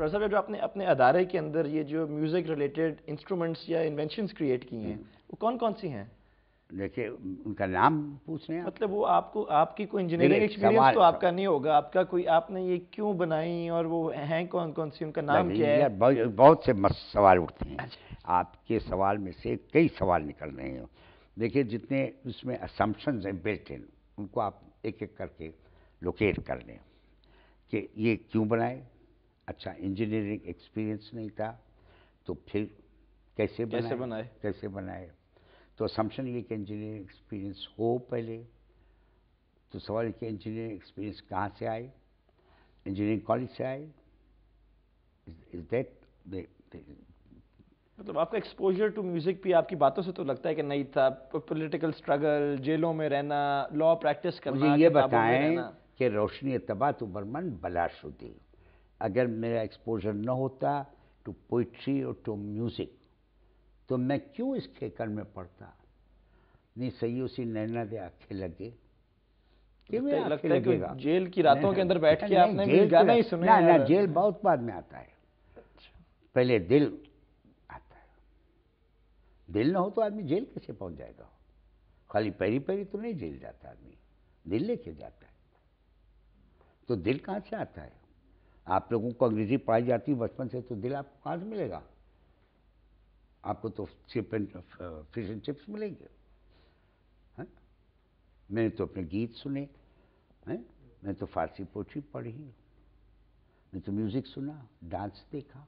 रजा साहब जो आपने अपने अदारे के अंदर ये जो म्यूज़िक रिलेटेड इंस्ट्रूमेंट्स या इन्वेंशंस क्रिएट की हैं हम्म। वो कौन कौन सी हैं देखिए उनका नाम पूछ रहे हैं मतलब वो आपको आपकी कोई इंजीनियरिंग एक्सपीरियंस तो आपका नहीं होगा आपका कोई आपने ये क्यों बनाई और वो हैं कौन कौन सी उनका नाम क्या है बहुत, से मस्त सवाल उठते हैं अच्छा। आपके सवाल में से कई सवाल निकल रहे हैं देखिए जितने उसमें असम्पन हैं बिल्ट उनको आप एक एक करके लोकेट कर लें कि ये क्यों बनाए अच्छा इंजीनियरिंग एक्सपीरियंस नहीं था तो फिर कैसे बनाए कैसे बनाए कैसे बनाए तो असम्पशन ये कि इंजीनियरिंग एक्सपीरियंस हो पहले तो सवाल कि इंजीनियरिंग एक्सपीरियंस कहाँ से आए इंजीनियरिंग कॉलेज से आए इज दैट मतलब आपका एक्सपोजर टू म्यूज़िक भी आपकी बातों से तो लगता है कि नहीं था पॉलिटिकल स्ट्रगल जेलों में रहना लॉ प्रैक्टिस करना मुझे ये बताएं कि रोशनी तबाह तो बरमन बलाशुदी अगर मेरा एक्सपोजर न होता टू पोइट्री और टू म्यूज़िक तो मैं क्यों इस खेकर में पढ़ता नहीं सही उसी नैना दे आंखें लगे लगेगा जेल की रातों के अंदर बैठ के आपने जेल गाना ही सुना ना, ना जेल बहुत बाद में आता है अच्छा। पहले दिल आता है दिल ना हो तो आदमी जेल कैसे पहुंच जाएगा खाली पैरी पैरी तो नहीं जेल जाता आदमी दिल लेके जाता है तो दिल कहां से आता है आप लोगों को अंग्रेज़ी पढ़ाई जाती है बचपन से तो दिल आपको कहाँ से मिलेगा आपको तो chip and fish and chips मिलेंगे हैं मैंने तो अपने गीत सुने हैं मैं तो फारसी पोट्री पढ़ी मैं तो म्यूज़िक सुना डांस देखा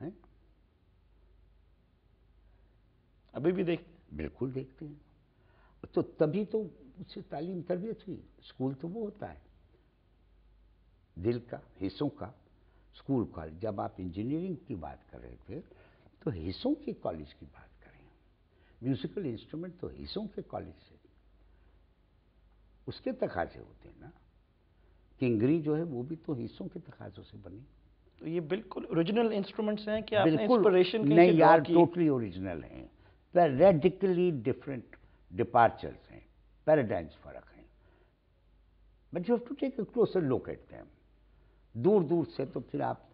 है अभी भी देख बिल्कुल देखते हैं तो तभी तो उससे तालीम तरबियत हुई स्कूल तो वो होता है दिल का हिस्सों का स्कूल कॉलेज जब आप इंजीनियरिंग की बात कर रहे थे तो हिस्सों के कॉलेज की बात करें म्यूजिकल इंस्ट्रूमेंट तो हिस्सों के कॉलेज से उसके तकाजे होते हैं ना किंगरी जो है वो भी तो हिस्सों के तकाजों से बनी तो ये बिल्कुल ओरिजिनल इंस्ट्रूमेंट्स हैं कि आपने इंस्पिरेशन नहीं यार टोटली ओरिजिनल हैं रेडिकली डिफरेंट डिपार्चर्स हैं पैराडाइम्स फर्क हैं but you have to take a closer look at them दूर दूर से तो फिर आप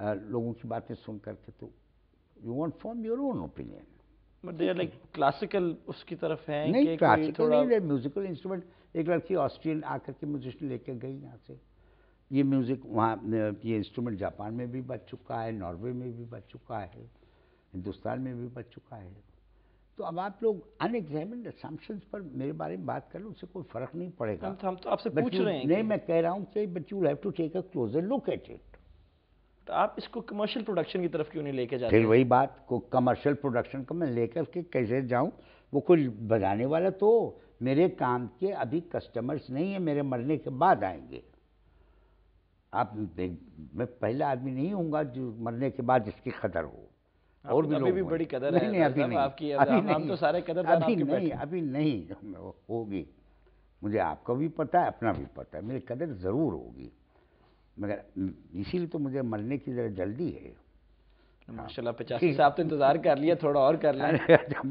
आ, लोगों की बातें सुन करके तो you won't form your own opinion like classical उसकी तरफ है नहीं क्लासिकल नहीं म्यूजिकल इंस्ट्रूमेंट एक लड़की ऑस्ट्रियन आकर के म्यूजिशियन लेकर गई यहाँ से ये म्यूज़िक वहाँ ये इंस्ट्रूमेंट जापान में भी बच चुका है नॉर्वे में भी बच चुका है हिंदुस्तान में भी बच चुका है तो अब आप लोग अनएग्जामिन असम्पशंस पर मेरे बारे में बात कर लो उससे कोई फर्क नहीं पड़ेगा हम तो, हम तो आपसे पूछ रहे हैं नहीं मैं कह रहा हूँ कि but you have to take a closer look at it तो आप इसको कमर्शियल प्रोडक्शन की तरफ क्यों नहीं लेके जाते फिर वही बात को कमर्शियल प्रोडक्शन को मैं लेकर के कैसे जाऊँ वो कोई बजाने वाला तो मेरे काम के अभी कस्टमर्स नहीं है मेरे मरने के बाद आएंगे आप मैं पहला आदमी नहीं हूँगा जो मरने के बाद इसकी कदर हो और भी लोग भी बड़ी कदर नहीं, नहीं नहीं आपकी अभी नहीं तो सारे कदर अभी नहीं अभी नहीं होगी मुझे आपका भी पता है अपना भी पता है मेरी कदर ज़रूर होगी मगर इसीलिए तो मुझे मरने की ज़रा जल्दी है तो हाँ। माशाल्लाह पचासी साहब तो इंतज़ार कर लिया थोड़ा और कर लें अच्छा,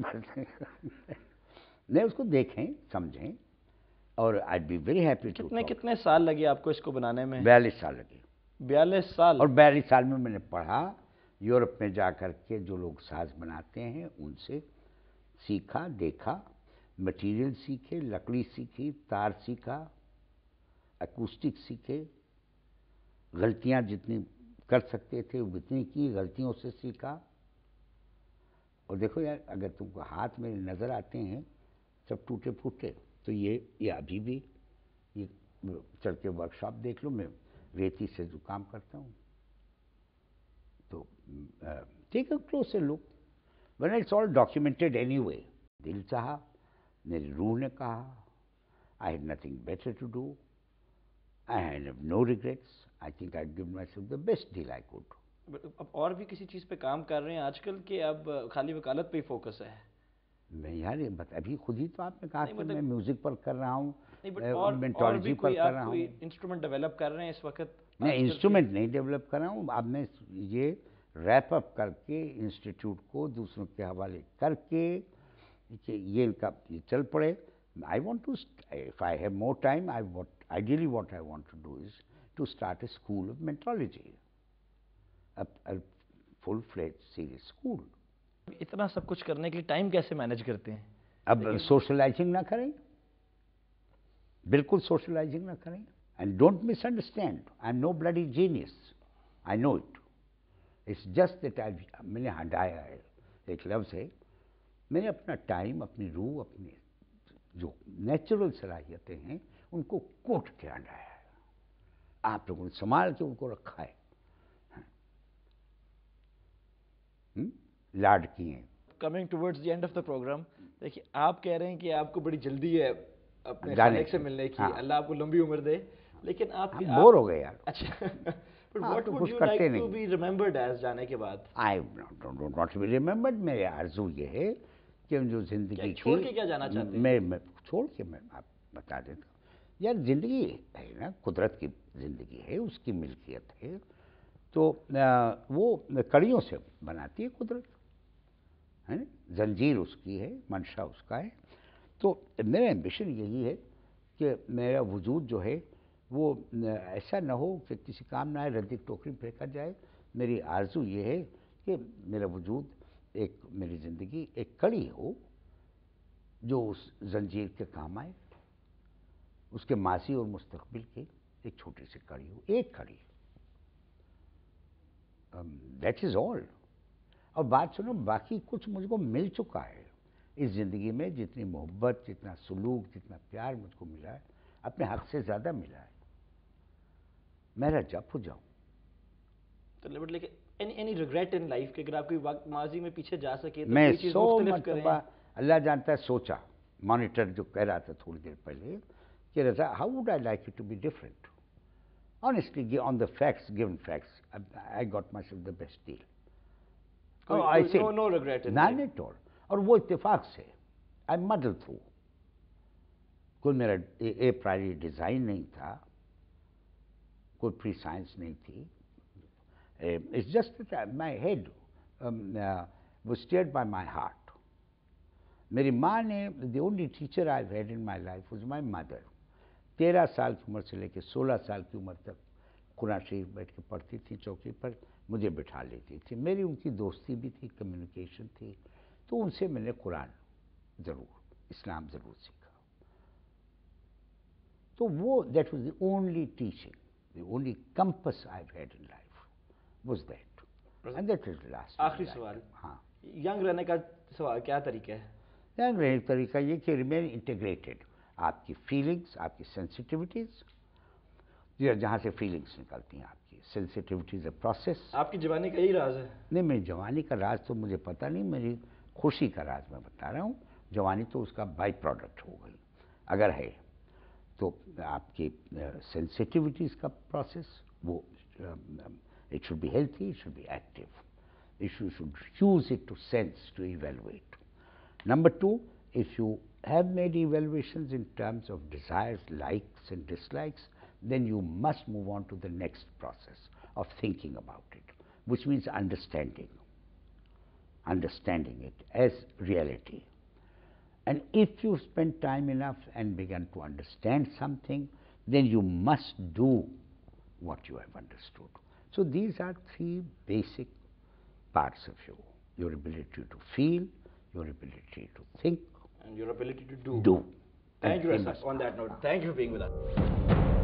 नहीं उसको देखें समझें और आई बी वेरी हैप्पी कितने कितने साल लगे आपको इसको बनाने में बयालीस साल लगे बयालीस साल और बयालीस साल में मैंने पढ़ा यूरोप में जा कर के जो लोग साज बनाते हैं उनसे सीखा देखा मटेरियल सीखे लकड़ी सीखी तार सीखा एकूस्टिक सीखे गलतियां जितनी कर सकते थे उतनी की गलतियों से सीखा और देखो यार अगर तुमको हाथ में नज़र आते हैं सब टूटे फूटे तो ये ये अभी भी ये चल के वर्कशॉप देख लो मैं रेती से जो काम करता हूँ So तो, uh, take a closer look. When it's all documented anyway. दिल चाहा मेरी रूह ने कहा I had nothing better to do I had no regrets I think I give myself the best deal I could अब और भी किसी चीज़ पे काम कर रहे हैं आजकल के अब खाली वकालत पे ही फोकस है मैं यार ये बता अभी खुद ही तो आपने कहा कि मतलब मैं म्यूज़िक पर कर रहा हूँ मेंटोलॉजी पर कर रहा हूँ इंस्ट्रूमेंट डेवलप कर रहे हैं इस वक्त मैं इंस्ट्रूमेंट नहीं डेवलप कर रहा हूँ अब मैं ये रैप अप करके इंस्टीट्यूट को दूसरों के हवाले करके ये इनका ये चल पड़े I want to if I have more time I what ideally what I want to do is to start a school of metrology full fledged serious school इतना सब कुछ करने के लिए टाइम कैसे मैनेज करते हैं अब सोशलाइजिंग ना करें बिल्कुल सोशलाइजिंग ना करें And don't misunderstand, I am no bloody genius. I know it. It's just that I मैंने हटाया hai. Ek लफ्ज़ है मैंने अपना टाइम अपनी रूह अपनी जो नेचुरल सलाहियतें हैं उनको कोट के हटाया है आप लोगों ने संभाल के उनको रखा है हुँ? हम्म? लाड किए coming towards the end of the program देखिए आप कह रहे हैं कि आपको बड़ी जल्दी है अपने से मिलने की हाँ। अल्लाह आपको लंबी उम्र दे लेकिन आप बोर हो गए यार अच्छा But हाँ, what तो would you like to be remembered जाने के बाद? I don't, मेरे आरजू ये है कि जो जिंदगी छोड़ के क्या जाना चाहते हैं? मैं, मैं छोड़ के मैं आप बता देता हूँ यार जिंदगी है ना कुदरत की जिंदगी है उसकी मिल्कियत है तो वो कड़ियों से बनाती है कुदरत है ना जंजीर उसकी है मंशा उसका है तो मेरा एम्बिशन यही है कि मेरा वजूद जो है वो ऐसा ना हो कि किसी काम ना आए रद्दी टोकरी फेंका जाए मेरी आरजू ये है कि मेरा वजूद एक मेरी ज़िंदगी एक कड़ी हो जो उस जंजीर के काम आए उसके मासी और मुस्तबिल की एक छोटी सी कड़ी हो एक कड़ी दैट इज़ ऑल और बात सुनो बाकी कुछ मुझको मिल चुका है इस ज़िंदगी में जितनी मोहब्बत जितना सलूक जितना प्यार मुझको मिला है अपने हक से ज़्यादा मिला है मेरा जब तो लेके any any regret in life के अगर आप कोई माजी में पीछे जा सके तो मैं अल्लाह जानता है सोचा मॉनिटर जो कह रहा था थोड़ी देर पहले कि Raza how would I like you to be different honestly on the facts given facts I got myself the best deal और वो इतफाक से आई मडल थ्रू कोई मेरा ए, ए प्रायरी डिज़ाइन नहीं था कोई प्री साइंस नहीं थी इट्स जस्ट माई हेड वो स्टेड बाय माई हार्ट मेरी माँ ने the only teacher I had in my life was my mother तेरह साल की उम्र से लेकर सोलह साल की उम्र तक कुरान शरीफ बैठ के पढ़ती थी चौकी पर मुझे बिठा लेती थी मेरी उनकी दोस्ती भी थी कम्युनिकेशन थी तो उनसे मैंने कुरान ज़रूर इस्लाम ज़रूर सीखा तो वो that was the only teaching the only compass I've had in life was that. And that the last. आखिरी सवाल हाँ यंग रहने का सवाल क्या तरीका है यंग रहने का तरीका ये कि रिमेन इंटीग्रेटेड आपकी फीलिंग्स आपकी सेंसिटिविटीज़ या जहाँ से फीलिंग्स निकलती हैं आपकी सेंसिटिविटीज अ प्रोसेस आपकी जवानी का यही राज है नहीं मेरी जवानी का राज तो मुझे पता नहीं मेरी खुशी का राज मैं बता रहा हूँ जवानी तो उसका बाई प्रोडक्ट हो गई अगर है तो आपके सेंसिटिविटीज़ का प्रोसेस वो it should be healthy it should be active it should use it to sense to evaluate Number two, if you have made evaluations in terms of desires, likes and dislikes, then you must move on to the next process of thinking about it, which means understanding, understanding it as reality. And if you spend time enough and begin to understand something, then you must do what you have understood. So these are three basic parts of you. Your ability to feel, your ability to think. And your ability to do. Do. Thank you, Asaf. On that note, thank you for being with us.